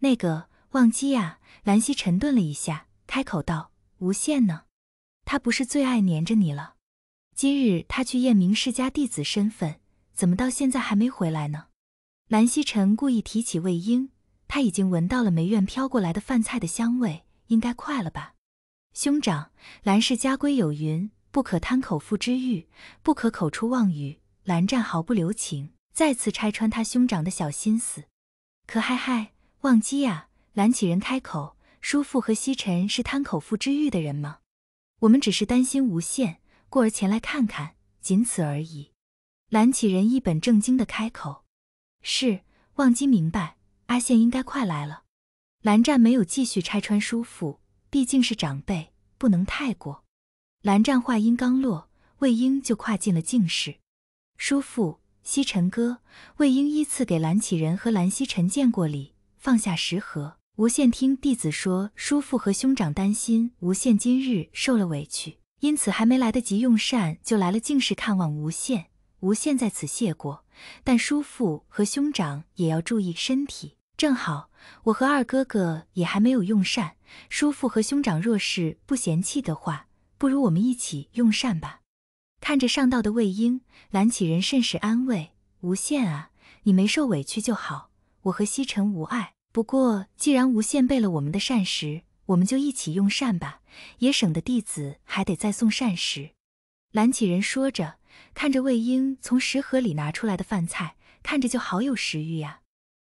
那个忘机呀，兰溪沉顿了一下，开口道：“无限呢，他不是最爱黏着你了？今日他去验明世家弟子身份，怎么到现在还没回来呢？”兰溪沉故意提起魏婴，他已经闻到了梅苑飘过来的饭菜的香味，应该快了吧？兄长，兰氏家规有云：不可贪口腹之欲，不可口出妄语。蓝湛毫不留情，再次拆穿他兄长的小心思。可嗨嗨。忘机呀，蓝启仁开口：“叔父和西尘是贪口腹之欲的人吗？我们只是担心无羡，故而前来看看，仅此而已。”蓝启仁一本正经的开口：“是，忘机明白，阿羡应该快来了。”蓝湛没有继续拆穿叔父，毕竟是长辈，不能太过。蓝湛话音刚落，魏婴就跨进了静室。叔父，西沉哥，魏婴依次给蓝启仁和蓝曦臣见过礼。放下食盒，无限听弟子说，叔父和兄长担心无限今日受了委屈，因此还没来得及用膳就来了净室看望无限。无限在此谢过，但叔父和兄长也要注意身体。正好我和二哥哥也还没有用膳，叔父和兄长若是不嫌弃的话，不如我们一起用膳吧。看着上道的魏婴，蓝启仁甚是安慰无限啊，你没受委屈就好，我和西尘无碍。不过，既然无限备了我们的膳食，我们就一起用膳吧，也省得弟子还得再送膳食。蓝启仁说着，看着魏婴从食盒里拿出来的饭菜，看着就好有食欲啊。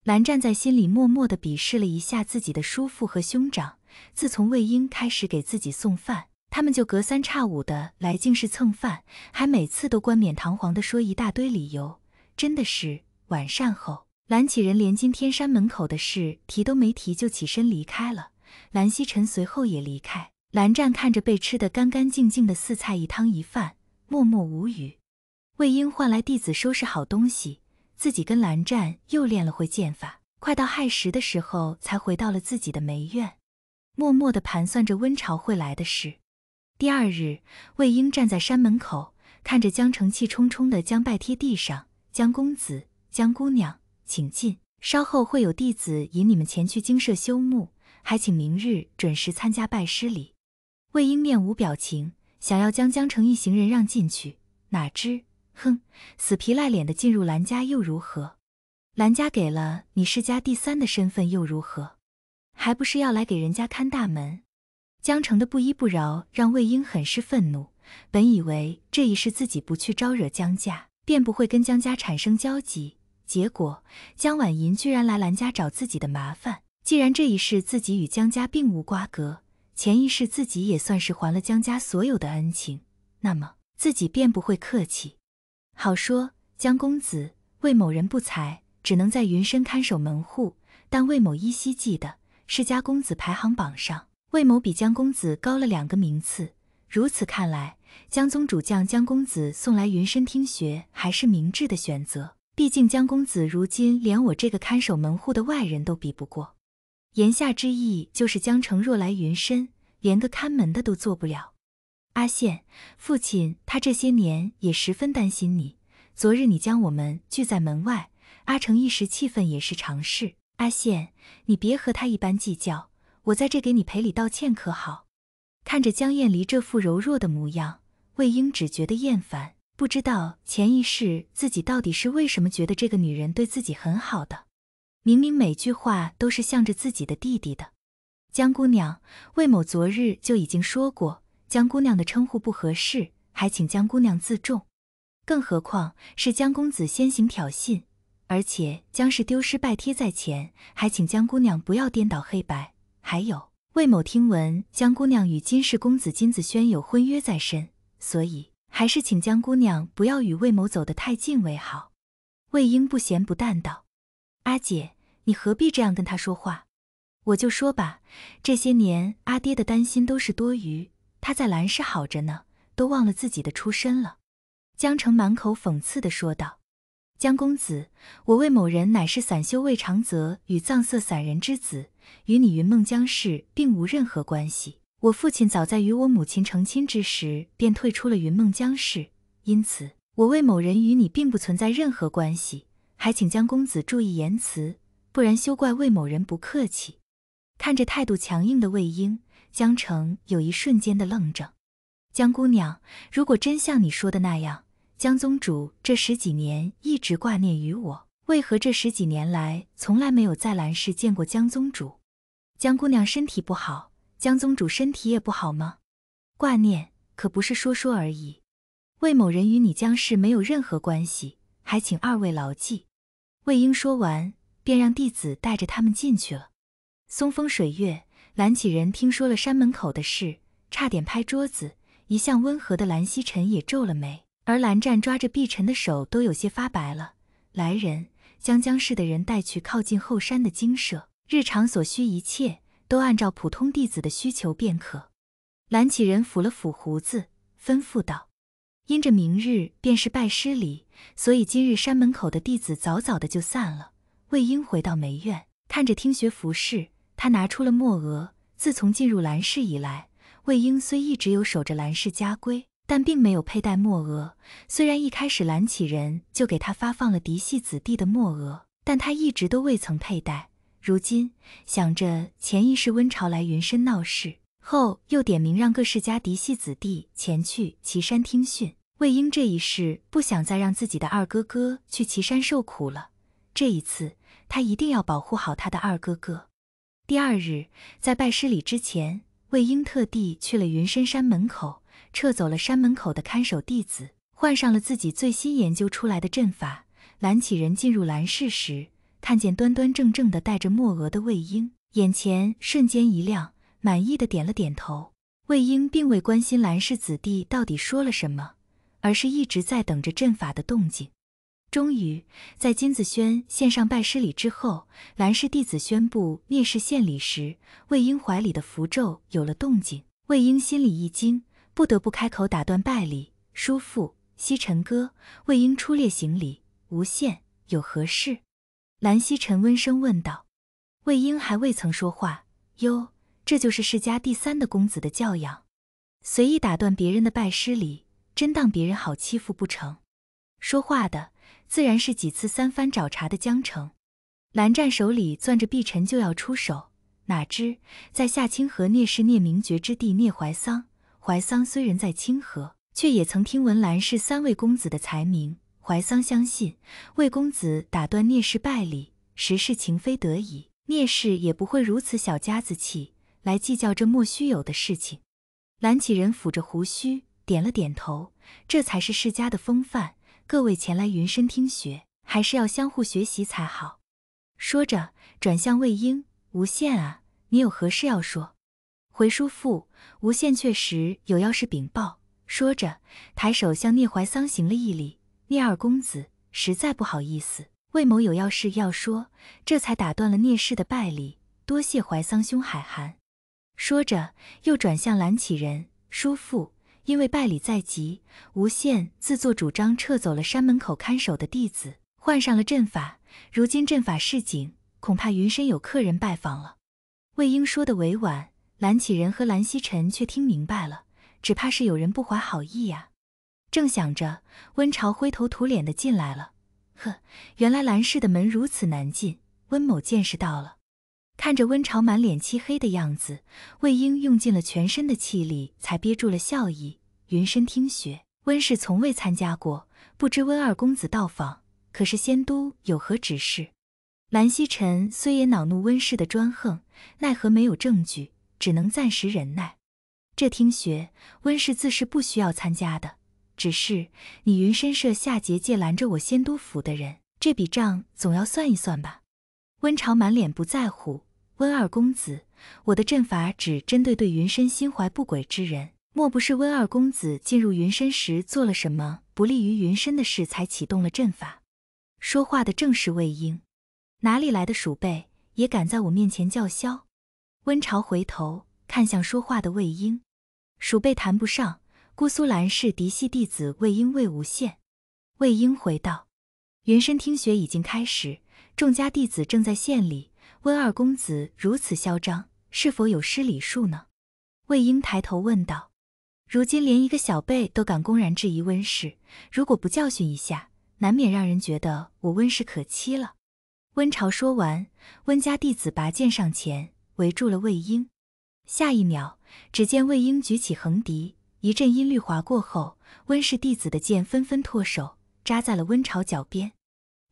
蓝湛在心里默默的鄙视了一下自己的叔父和兄长。自从魏婴开始给自己送饭，他们就隔三差五的来净室蹭饭，还每次都冠冕堂皇的说一大堆理由，真的是晚膳后。蓝启仁连今天山门口的事提都没提，就起身离开了。蓝曦臣随后也离开。蓝湛看着被吃得干干净净的四菜一汤一饭，默默无语。魏婴唤来弟子收拾好东西，自己跟蓝湛又练了会剑法。快到亥时的时候，才回到了自己的梅院，默默地盘算着温晁会来的事。第二日，魏婴站在山门口，看着江澄气冲冲地将拜贴地上。江公子，江姑娘。请进。稍后会有弟子引你们前去精舍修沐，还请明日准时参加拜师礼。魏婴面无表情，想要将江城一行人让进去，哪知，哼，死皮赖脸的进入兰家又如何？兰家给了你世家第三的身份又如何？还不是要来给人家看大门？江城的不依不饶让魏婴很是愤怒。本以为这一世自己不去招惹江家，便不会跟江家产生交集。结果，江婉莹居然来兰家找自己的麻烦。既然这一世自己与江家并无瓜葛，前一世自己也算是还了江家所有的恩情，那么自己便不会客气。好说，江公子，魏某人不才，只能在云深看守门户。但魏某依稀记得，世家公子排行榜上，魏某比江公子高了两个名次。如此看来，江宗主将江公子送来云深听学，还是明智的选择。毕竟江公子如今连我这个看守门户的外人都比不过，言下之意就是江城若来云深，连个看门的都做不了。阿羡，父亲他这些年也十分担心你。昨日你将我们拒在门外，阿成一时气愤也是常事。阿羡，你别和他一般计较，我在这给你赔礼道歉可好？看着江燕离这副柔弱的模样，魏婴只觉得厌烦。不知道前一世自己到底是为什么觉得这个女人对自己很好的？明明每句话都是向着自己的弟弟的。江姑娘，魏某昨日就已经说过，江姑娘的称呼不合适，还请江姑娘自重。更何况是江公子先行挑衅，而且江氏丢失拜贴在前，还请江姑娘不要颠倒黑白。还有，魏某听闻江姑娘与金氏公子金子轩有婚约在身，所以。还是请江姑娘不要与魏某走得太近为好。魏婴不咸不淡道：“阿姐，你何必这样跟他说话？我就说吧，这些年阿爹的担心都是多余，他在兰氏好着呢，都忘了自己的出身了。”江澄满口讽刺地说道：“江公子，我魏某人乃是散修魏长泽与藏色散人之子，与你云梦江氏并无任何关系。”我父亲早在与我母亲成亲之时便退出了云梦江氏，因此我魏某人与你并不存在任何关系，还请江公子注意言辞，不然休怪魏某人不客气。看着态度强硬的魏婴，江澄有一瞬间的愣怔。江姑娘，如果真像你说的那样，江宗主这十几年一直挂念于我，为何这十几年来从来没有在兰氏见过江宗主？江姑娘身体不好。江宗主身体也不好吗？挂念可不是说说而已。魏某人与你江氏没有任何关系，还请二位牢记。魏英说完，便让弟子带着他们进去了。松风水月，蓝启人听说了山门口的事，差点拍桌子。一向温和的蓝曦臣也皱了眉，而蓝湛抓着碧晨的手都有些发白了。来人，将江氏的人带去靠近后山的精舍，日常所需一切。都按照普通弟子的需求便可。蓝启仁抚了抚胡子，吩咐道：“因着明日便是拜师礼，所以今日山门口的弟子早早的就散了。”魏婴回到梅院，看着听学服饰，他拿出了墨额。自从进入蓝氏以来，魏婴虽一直有守着蓝氏家规，但并没有佩戴墨额。虽然一开始蓝启仁就给他发放了嫡系子弟的墨额，但他一直都未曾佩戴。如今想着前一世温晁来云深闹事，后又点名让各世家嫡系子弟前去岐山听训。魏婴这一世不想再让自己的二哥哥去岐山受苦了，这一次他一定要保护好他的二哥哥。第二日，在拜师礼之前，魏婴特地去了云深山门口，撤走了山门口的看守弟子，换上了自己最新研究出来的阵法，蓝起人进入蓝室时。看见端端正正的带着墨额的魏婴，眼前瞬间一亮，满意的点了点头。魏婴并未关心兰氏子弟到底说了什么，而是一直在等着阵法的动静。终于，在金子轩献上拜师礼之后，兰氏弟子宣布灭世献礼时，魏婴怀里的符咒有了动静。魏婴心里一惊，不得不开口打断拜礼：“叔父，西尘哥。”魏婴出列行礼：“无羡，有何事？”蓝曦臣温声问道：“魏婴还未曾说话，哟，这就是世家第三的公子的教养，随意打断别人的拜师礼，真当别人好欺负不成？”说话的自然是几次三番找茬的江澄。蓝湛手里攥着碧尘就要出手，哪知在夏清河聂氏聂明觉之地聂怀桑，怀桑虽然在清河，却也曾听闻蓝氏三位公子的才名。怀桑相信，魏公子打断聂氏拜礼，实是情非得已。聂氏也不会如此小家子气，来计较这莫须有的事情。蓝启仁抚着胡须，点了点头，这才是世家的风范。各位前来云深听学，还是要相互学习才好。说着，转向魏婴：“无羡啊，你有何事要说？”回叔父，无羡确实有要事禀报。说着，抬手向聂怀桑行了一礼。聂二公子，实在不好意思，魏某有要事要说，这才打断了聂氏的拜礼。多谢怀桑兄海涵。说着，又转向蓝启仁叔父，因为拜礼在即，无限自作主张撤走了山门口看守的弟子，换上了阵法。如今阵法示警，恐怕云深有客人拜访了。魏婴说的委婉，蓝启仁和蓝曦臣却听明白了，只怕是有人不怀好意呀。正想着，温潮灰头土脸的进来了。呵，原来兰氏的门如此难进，温某见识到了。看着温潮满脸漆黑的样子，魏婴用尽了全身的气力才憋住了笑意。云深听学，温氏从未参加过，不知温二公子到访，可是仙都有何指示？兰希晨虽也恼怒温氏的专横，奈何没有证据，只能暂时忍耐。这听学，温氏自是不需要参加的。只是你云深社下结界拦着我仙都府的人，这笔账总要算一算吧。温朝满脸不在乎。温二公子，我的阵法只针对对云深心怀不轨之人，莫不是温二公子进入云深时做了什么不利于云深的事，才启动了阵法？说话的正是魏婴。哪里来的鼠辈，也敢在我面前叫嚣？温朝回头看向说话的魏婴，鼠辈谈不上。姑苏兰氏嫡系弟子魏婴、魏无羡。魏婴回道：“云深听雪已经开始，众家弟子正在献礼。温二公子如此嚣张，是否有失礼数呢？”魏婴抬头问道：“如今连一个小辈都敢公然质疑温氏，如果不教训一下，难免让人觉得我温氏可欺了。”温晁说完，温家弟子拔剑上前，围住了魏婴。下一秒，只见魏婴举起横笛。一阵音律划过后，温氏弟子的剑纷纷脱手，扎在了温潮脚边。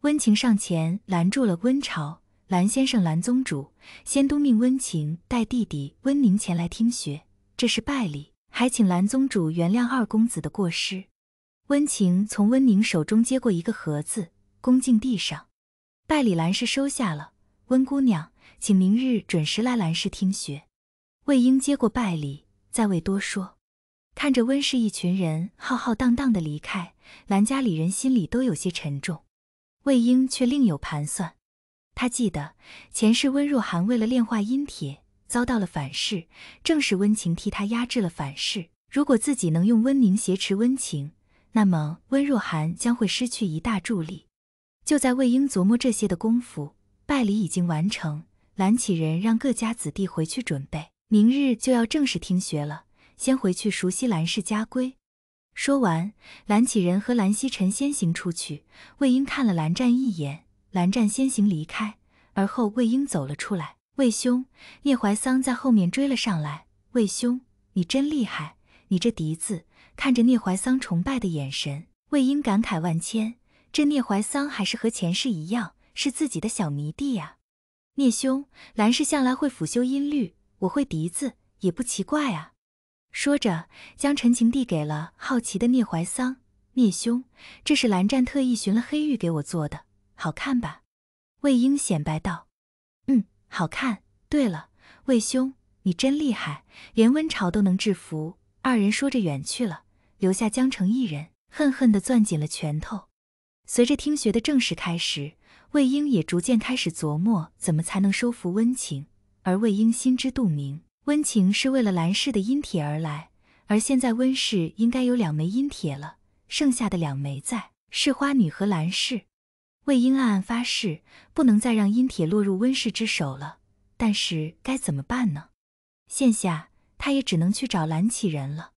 温情上前拦住了温潮。蓝先生、蓝宗主，仙都命温情带弟弟温宁前来听学，这是拜礼，还请蓝宗主原谅二公子的过失。温情从温宁手中接过一个盒子，恭敬递上。拜礼蓝氏收下了。温姑娘，请明日准时来蓝氏听学。魏婴接过拜礼，再未多说。看着温氏一群人浩浩荡荡的离开，兰家里人心里都有些沉重。魏婴却另有盘算，他记得前世温若寒为了炼化阴铁遭到了反噬，正是温情替他压制了反噬。如果自己能用温宁挟持温情，那么温若寒将会失去一大助力。就在魏婴琢磨这些的功夫，拜礼已经完成，蓝启人让各家子弟回去准备，明日就要正式听学了。先回去熟悉兰氏家规。说完，蓝启仁和蓝曦臣先行出去。魏婴看了蓝湛一眼，蓝湛先行离开，而后魏婴走了出来。魏兄，聂怀桑在后面追了上来。魏兄，你真厉害，你这笛子……看着聂怀桑崇拜的眼神，魏婴感慨万千。这聂怀桑还是和前世一样，是自己的小迷弟啊。聂兄，兰氏向来会辅修音律，我会笛子也不奇怪啊。说着，将陈情递给了好奇的聂怀桑。聂兄，这是蓝湛特意寻了黑玉给我做的，好看吧？魏婴显摆道。嗯，好看。对了，魏兄，你真厉害，连温潮都能制服。二人说着远去了，留下江澄一人，恨恨地攥紧了拳头。随着听学的正式开始，魏婴也逐渐开始琢磨怎么才能收服温情，而魏婴心知肚明。温情是为了蓝氏的阴铁而来，而现在温氏应该有两枚阴铁了，剩下的两枚在是花女和蓝氏。魏婴暗暗发誓，不能再让阴铁落入温氏之手了。但是该怎么办呢？现下他也只能去找蓝启仁了。